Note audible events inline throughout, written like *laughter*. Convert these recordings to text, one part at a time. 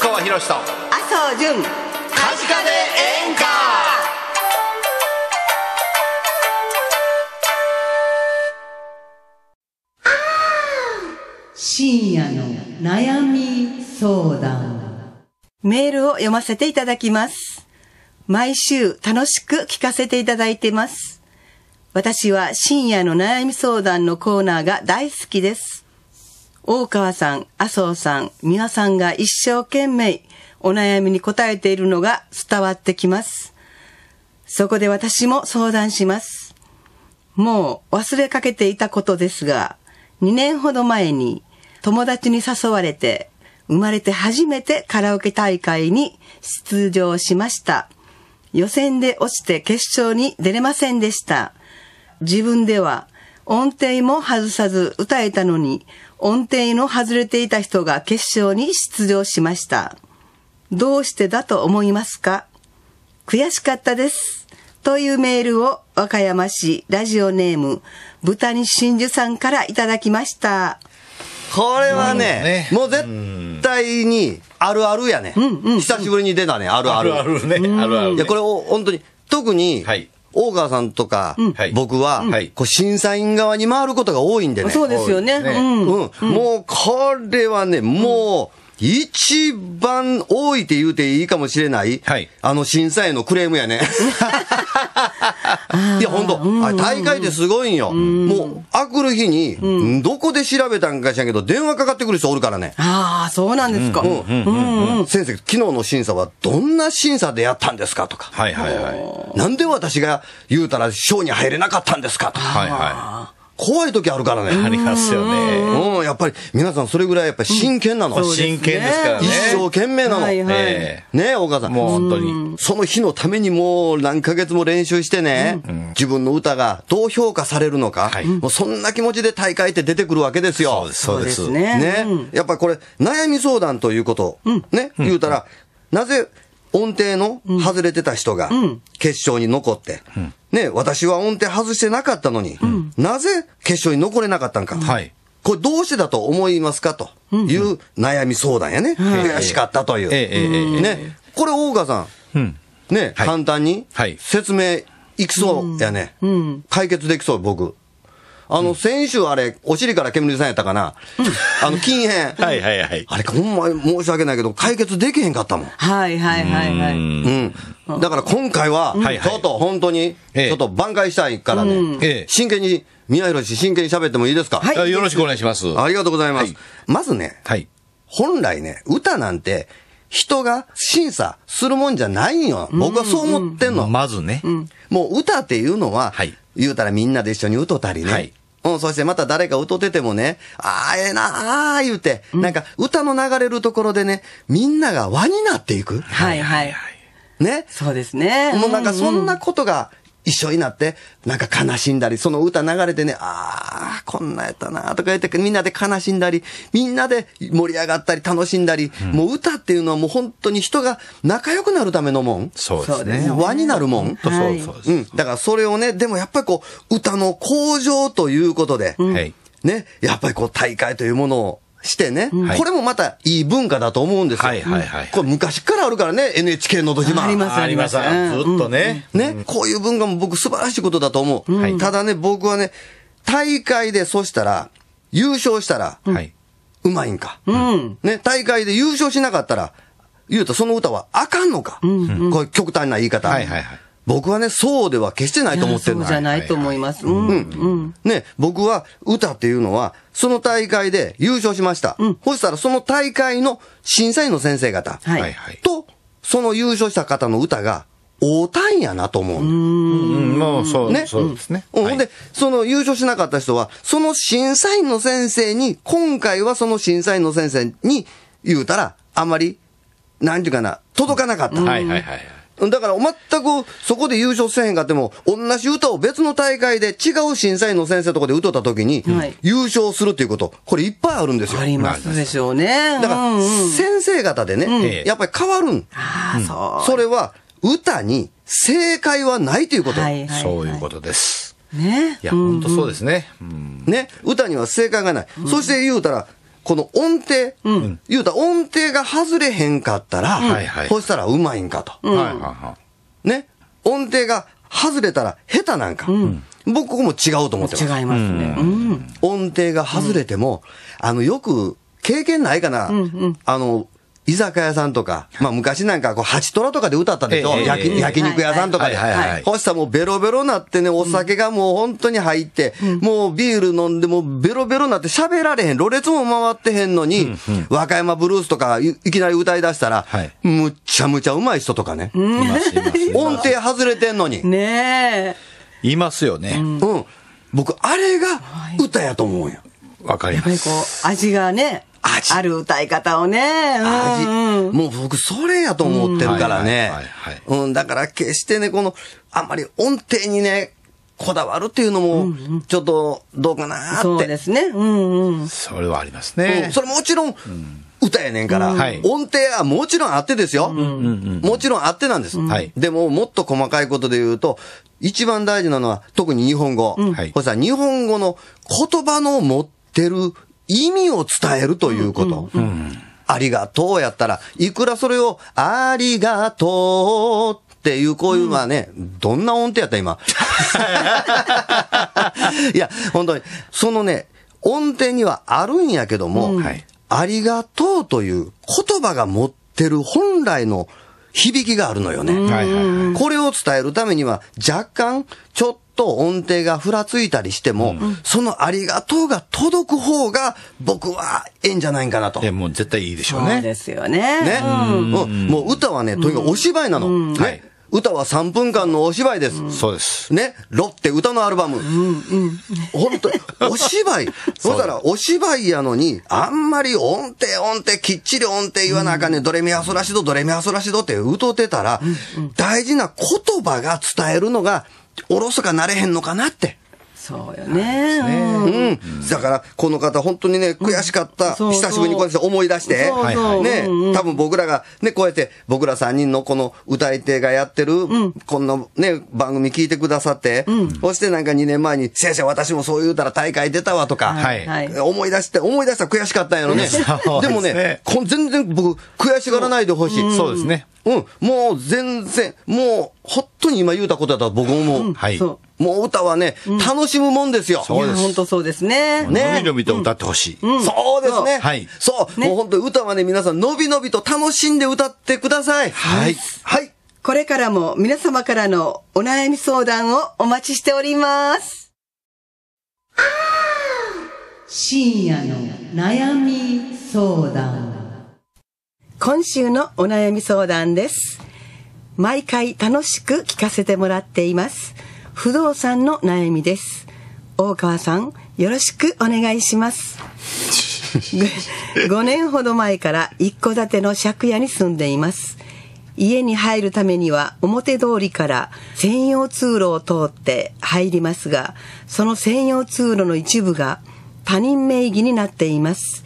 大川博と麻生潤カジカで演歌深夜の悩み相談メールを読ませていただきます毎週楽しく聞かせていただいてます私は深夜の悩み相談のコーナーが大好きです大川さん、麻生さん、皆さんが一生懸命お悩みに答えているのが伝わってきます。そこで私も相談します。もう忘れかけていたことですが、2年ほど前に友達に誘われて生まれて初めてカラオケ大会に出場しました。予選で落ちて決勝に出れませんでした。自分では音程も外さず歌えたのに、音程の外れていた人が決勝に出場しました。どうしてだと思いますか悔しかったです。というメールを和歌山市ラジオネーム、豚に真珠さんからいただきました。これはね、もう絶対にあるあるやね。久しぶりに出たね、あるある。あるあるね、あるある。いや、これを本当に、特に、はい、大川さんとか、僕は、こう審査員側に回ることが多いんでね。そうですよね。うん。もう、これはね、もう、一番多いって言うていいかもしれない、はい、あの審査員のクレームやね。*laughs* いや、本当、うんうん、大会ってすごいんよ。うん、もう、あくる日に、うん、どこで調べたんか知らんけど、電話かかってくる人おるからね。ああ、そうなんですか。先生、昨日の審査はどんな審査でやったんですかとか。はいはいはい。なんで私が言うたら、賞に入れなかったんですかとか。はいはい。怖い時あるからね。ありますよね。うん、やっぱり皆さんそれぐらいやっぱり真剣なの。うん、真剣ですからね。一生懸命なの。はいはい、ねえ、お母さん。もう本当に。その日のためにもう何ヶ月も練習してね、うん、自分の歌がどう評価されるのか、もうそんな気持ちで大会って出てくるわけですよ。そうです、そうです。ね。ね、うん、やっぱりこれ、悩み相談ということ、ね、言うたら、なぜ、音程の外れてた人が、決勝に残って、うん、ね、私は音程外してなかったのに、うん、なぜ決勝に残れなかったんか。はい、これどうしてだと思いますかという悩み相談やね。悔しかったという。ね、これ大川さん、ね、簡単に説明いきそうやね。解決できそう、僕。あの、先週あれ、お尻から煙さんやったかな。あの、禁煙。はいはいはい。あれ、ほんま申し訳ないけど、解決できへんかったもん。はいはいはいはい。うん。だから今回は、ちょっと本当に、ちょっと挽回したいからね、真剣に、宮宏氏真剣に喋ってもいいですかはい。よろしくお願いします。ありがとうございます。まずね、本来ね、歌なんて、人が審査するもんじゃないよ。僕はそう思ってんの。まずね。もう歌っていうのは、はい。言うたらみんなで一緒に歌ったりね。はいうん、そしてまた誰か歌っててもね、ああ、ええな、ああ、言うて、なんか歌の流れるところでね、みんなが輪になっていく。はいはいはい。ね。そうですね。もうなんかそんなことが一緒になって、なんか悲しんだり、その歌流れてね、ああ、こんなやったなとか言って、みんなで悲しんだり、みんなで盛り上がったり、楽しんだり、うん、もう歌っていうのはもう本当に人が仲良くなるためのもん。そうですね。輪になるもん。そうそうそう。うん。だからそれをね、でもやっぱりこう、歌の向上ということで、うん、ね、やっぱりこう大会というものをしてね、うん、これもまたいい文化だと思うんですよ。はいはいはい、これ昔からあるからね、NHK のど自慢。ありますあります。ずっとね、うん、ね、こういう文化も僕素晴らしいことだと思う。うん、ただね、僕はね、大会でそしたら、優勝したら、うまいんか、うん。ね、大会で優勝しなかったら、言うとその歌はあかんのか。うん、これ極端な言い方。はいはいはい僕はね、そうでは決してないと思ってるのそうじゃないと思います。うん。うん。ね、僕は歌っていうのは、その大会で優勝しました。うん。そしたらその大会の審査員の先生方。はい。はい。と、その優勝した方の歌が、おたんやなと思う。うん、もうそう、ね、そうですね。ほ、うん、で、その優勝しなかった人は、その審査員の先生に、今回はその審査員の先生に言うたら、あんまり、なんていうかな、届かなかった。はいはいはい。だから全くそこで優勝せへんかっても、同じ歌を別の大会で違う審査員の先生とかで歌った時に、優勝するっていうこと、これいっぱいあるんですよ。ありますでしょうね。だから、先生方でね、やっぱり変わるん。ああ、そう。それは、歌に正解はないということ。そういうことです。ね。いや、本当そうですね。ね。歌には正解がない。そして言うたら、この音程、うん、言うたら音程が外れへんかったら、そこうしたらうまいんかと、うんね。音程が外れたら下手なんか。うん僕、ここも違うと思ってます。違いますね。音程が外れても、うん、あの、よく、経験ないかな、うんうん、あの、居酒屋さんとか、まあ昔なんかこう、八虎とかで歌ったでしょ、えー、焼焼肉屋さんとかで。はいはいほしたもうベロベロなってね、お酒がもう本当に入って、うん、もうビール飲んでもベロベロなって喋られへん、ろれつも回ってへんのに、うんうん、和歌山ブルースとかいきなり歌い出したら、はい、むっちゃむちゃうまい人とかね。うん、音程外れてんのに。ねえ。いますよね。うん。僕、あれが歌やと思うんや。わかります。やっぱりこう、味がね、ある歌い方をね。味。もう僕、それやと思ってるからね。うん、だから決してね、この、あんまり音程にね、こだわるっていうのも、ちょっと、どうかなって。そうですね。うんうん。それはありますね。それもちろん、歌やねんから、音程はもちろんあってですよ。もちろんあってなんです。でも、もっと細かいことで言うと、一番大事なのは、特に日本語。うん、これさ、日本語の言葉の持ってる意味を伝えるということ。うんうんうんありがとうやったら、いくらそれを、ありがとうっていう、こういうのはね、うん、どんな音程やった今。*laughs* いや、本当に、そのね、音程にはあるんやけども、うん、ありがとうという言葉が持ってる本来の響きがあるのよね。これを伝えるためには、若干、ちょっと音程がふらついたりしても、うん、そのありがとうが届く方が、僕はええんじゃないかなと。え、もう絶対いいでしょうね。そうですよね。ね。うん。もう歌はね、とにかくお芝居なの。ね、はい。歌は3分間のお芝居です。そうです。ね。ロッテ歌のアルバム。うんうん。本当お芝居。*laughs* そうだら、お芝居やのに、あんまり音程音程、きっちり音程言わなあかんね、うん、ドレミアソラシド、ドレミアソラシドって歌うてたら、うんうん、大事な言葉が伝えるのが、おろそかなれへんのかなって。そうよね。ねうん。だから、この方、本当にね、悔しかった。久しぶりにこうやって思い出して。ね、多分僕らが、ね、こうやって、僕ら3人のこの歌い手がやってる、こんなね、番組聞いてくださって、そしてなんか2年前に、先生、私もそう言うたら大会出たわとか、思い出して、思い出したら悔しかったんやろね。でもね、全然僕、悔しがらないでほしい。そうですね。うん、もう全然、もう、本当に今言うたことだと僕思う。はい。もう歌はね、楽しむもんですよ。そうです。本当そうですね。ね。のび伸びと歌ってほしい、そうですね。はい。そう。もう本当歌はね、皆さん、のびのびと楽しんで歌ってください。はい。はい。これからも皆様からのお悩み相談をお待ちしております。深夜の悩み相談。今週のお悩み相談です。毎回楽しく聞かせてもらっています。不動産の悩みです大川さんよろしくお願いします5 *laughs* 年ほど前から一戸建ての借家に住んでいます家に入るためには表通りから専用通路を通って入りますがその専用通路の一部が他人名義になっています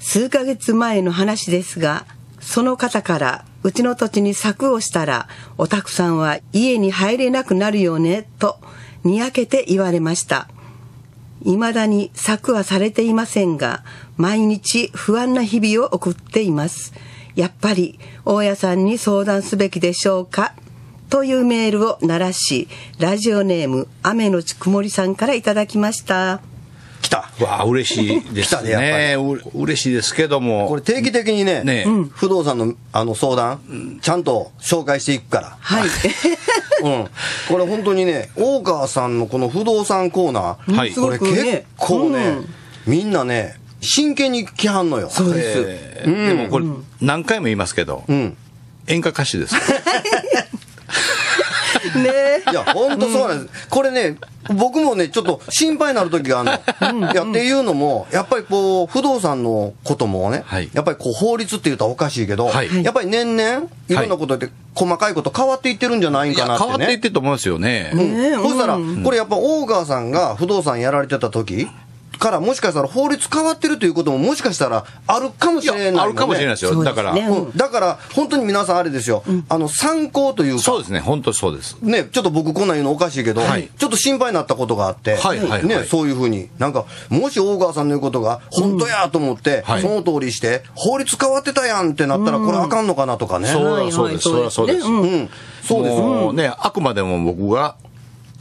数ヶ月前の話ですがその方からうちの土地に柵をしたら、おたくさんは家に入れなくなるよね、と、にやけて言われました。未だに柵はされていませんが、毎日不安な日々を送っています。やっぱり、大家さんに相談すべきでしょうかというメールを鳴らし、ラジオネーム、雨のち曇りさんからいただきました。た。わあ、嬉しいですね。ね嬉しいですけども。これ定期的にね、ね不動産のあの相談、ちゃんと紹介していくから。はい。*laughs* うん、これ本当にね、大川さんのこの不動産コーナー、はい、これ結構ね、うん、みんなね、真剣に来はんのよ。そうです。うん、でもこれ、何回も言いますけど、うん、演歌歌手です。*laughs* ねいや、本当そうなんです。これね、僕もね、ちょっと心配になる時があるの。や、っていうのも、やっぱりこう、不動産のこともね、はい、やっぱりこう、法律って言うとおかしいけど、はい、やっぱり年々、いろんなことで、細かいこと変わっていってるんじゃないかなって、ね、変わっていってると思うんすよね。うん。そしたら、これやっぱ大川さんが不動産やられてた時、からもしかしたら法律変わってるということももしかしたらあるかもしれない、ね、あるかもしれないですよ。だから、ねうん、だから本当に皆さんあれですよ、うん、あの参考というか。そうですね、本当そうです。ね、ちょっと僕こんなん言うのおかしいけど、はい、ちょっと心配になったことがあって、はいはい、ね、そういうふうに、なんか、もし大川さんの言うことが本当やと思って、うん、その通りして、法律変わってたやんってなったらこれあかんのかなとかね。そうそうです、そうです。そうです。ね、あくまでも僕が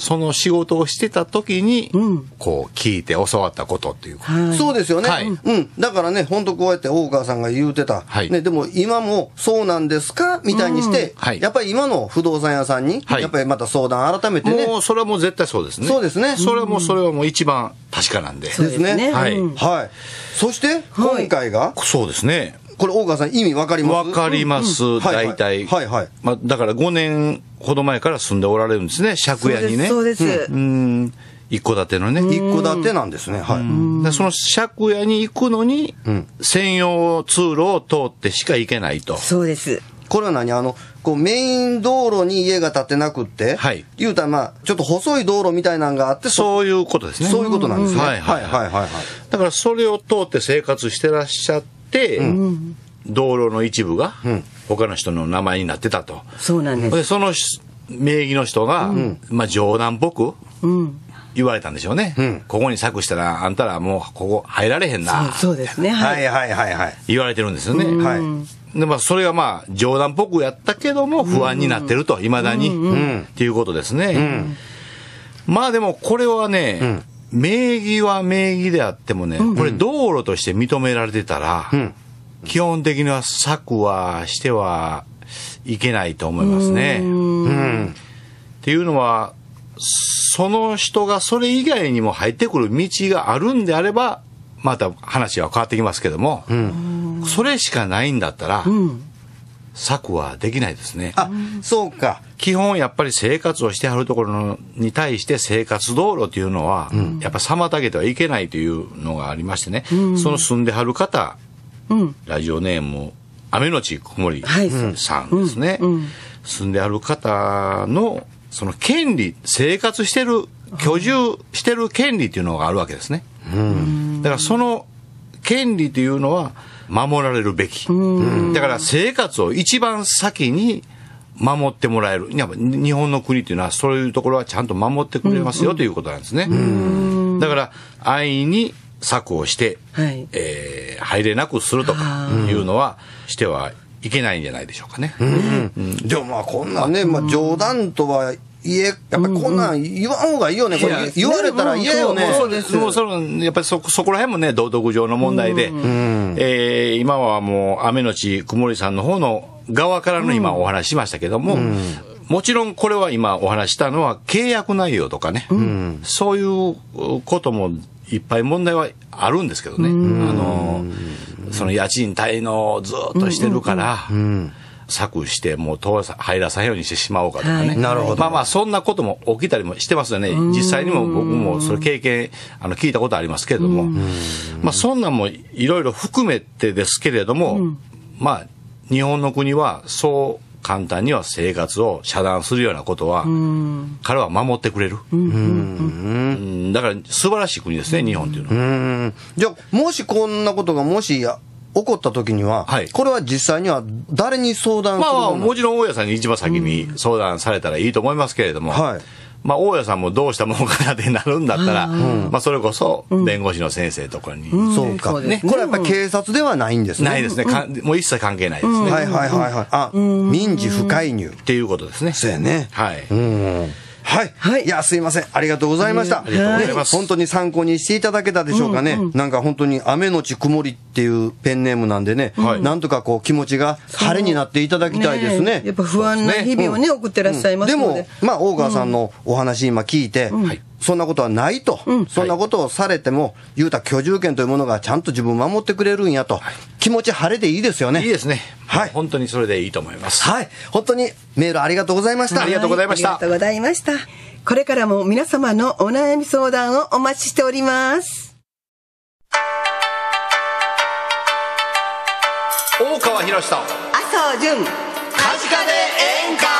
その仕事をしてた時に、うん、こう、聞いて教わったことっていう、はい、そうですよね、はい、うん。だからね、本当こうやって大川さんが言うてた、はい、ね、でも今もそうなんですかみたいにして、うん、やっぱり今の不動産屋さんに、やっぱりまた相談改めてね。もうそれはもう絶対そうですね。そうですね。それはもう、それはもう一番確かなんで。ですね。はい。はい。そして、今回が、そうですね。これ、大川さん、意味わかりますわかります、うんうん、大体。はいはい。はいまあ、だから5年ほど前から住んでおられるんですね、借家にね。そうです。うですうん。一戸建てのね。一戸建てなんですね。はい。その借家に行くのに、専用通路を通ってしか行けないと。そうです。これは何あの、こうメイン道路に家が建てなくって、はい。言うたらまあ、ちょっと細い道路みたいなのがあって、そういうことですね。そういうことなんですね。はいはいはいはい。だからそれを通って生活してらっしゃって、、道路の一部が、他の人の名前になってたと。そうなんです。でその名義の人が、まあ冗談っぽく、言われたんでしょうね、うん、ここに策したら、あんたらもうここ入られへんな、そうですね、はい、はいはいはい言われてるんですよね、はい、でまあ、それがまあ、冗談っぽくやったけども、不安になってると、いまだに、うん、っていうことですね、うん、まあでも、これはね、名義は名義であってもね、うん、これ道路として認められてたら、うん、基本的には策はしてはいけないと思いますね。うん、っていうのは、その人がそれ以外にも入ってくる道があるんであれば、また話は変わってきますけども、それしかないんだったら、策はできないですね。あ、そうか。基本やっぱり生活をしてはるところに対して生活道路というのは、やっぱ妨げてはいけないというのがありましてね、うん、その住んではる方、うん、ラジオネーム、雨のちくもりさんですね、住んである方の、その権利、生活してる、居住してる権利というのがあるわけですね。だからその権利というのは、守られるべき。だから生活を一番先に守ってもらえる。やっぱ日本の国というのはそういうところはちゃんと守ってくれますよ、ということなんですね。だから安易に策をして、はい、えー、入れなくするとかいうのはしてはいけないんじゃないでしょうかね。うん、うん、でもまあこんなね、まあ、冗談とは家、やっぱりこんなん言わんほうがいいよね、これ言われたら嫌よね。そうです。もうそれ、やっぱりそ、そこら辺もね、道徳上の問題で、えー、今はもう、雨のち曇りさんの方の側からの今お話しましたけども、もちろんこれは今お話したのは契約内容とかね、そういうこともいっぱい問題はあるんですけどね。あの、その家賃滞納ずっとしてるから、策して、もうさ入らさようにしてしまおうかとかね。はい、なるほど。まあまあ、そんなことも起きたりもしてますよね。実際にも僕もそれ経験、あの、聞いたことありますけれども。まあ、そんなもいろいろ含めてですけれども、うん、まあ、日本の国はそう簡単には生活を遮断するようなことは、彼は守ってくれる。だから素晴らしい国ですね、日本というのは。じゃあ、もしこんなことがもし起こった時には、はい、これは実際には誰に相談するまあ、もちろん大家さんに一番先に相談されたらいいと思いますけれども、はい、まあ、大家さんもどうしたものかなってなるんだったら、まあ、それこそ弁護士の先生とかに、うん、そうか、ね、これはやっぱり警察ではないんですね、ないですね、かもう一切関係ないですね、はいはいはいはい、あ民事不介入っていうことですね、そうやね。はい、うんはい。はい。いや、すいません。ありがとうございました。ありがとうございます。本当に参考にしていただけたでしょうかね。なんか本当に、雨のち曇りっていうペンネームなんでね、なんとかこう気持ちが晴れになっていただきたいですね。やっぱ不安な日々をね、送ってらっしゃいますので。でも、まあ、大川さんのお話今聞いて、そんなことはないと、うん、そんなことをされても、言うた居住権というものがちゃんと自分を守ってくれるんやと、はい、気持ち晴れていいですよね。いいですね。はい。本当にそれでいいと思います。はい。本当にメールありがとうございました。ありがとうございました。ありがとうございました。これからも皆様のお悩み相談をお待ちしております。大川博士と麻生淳、カジカで演歌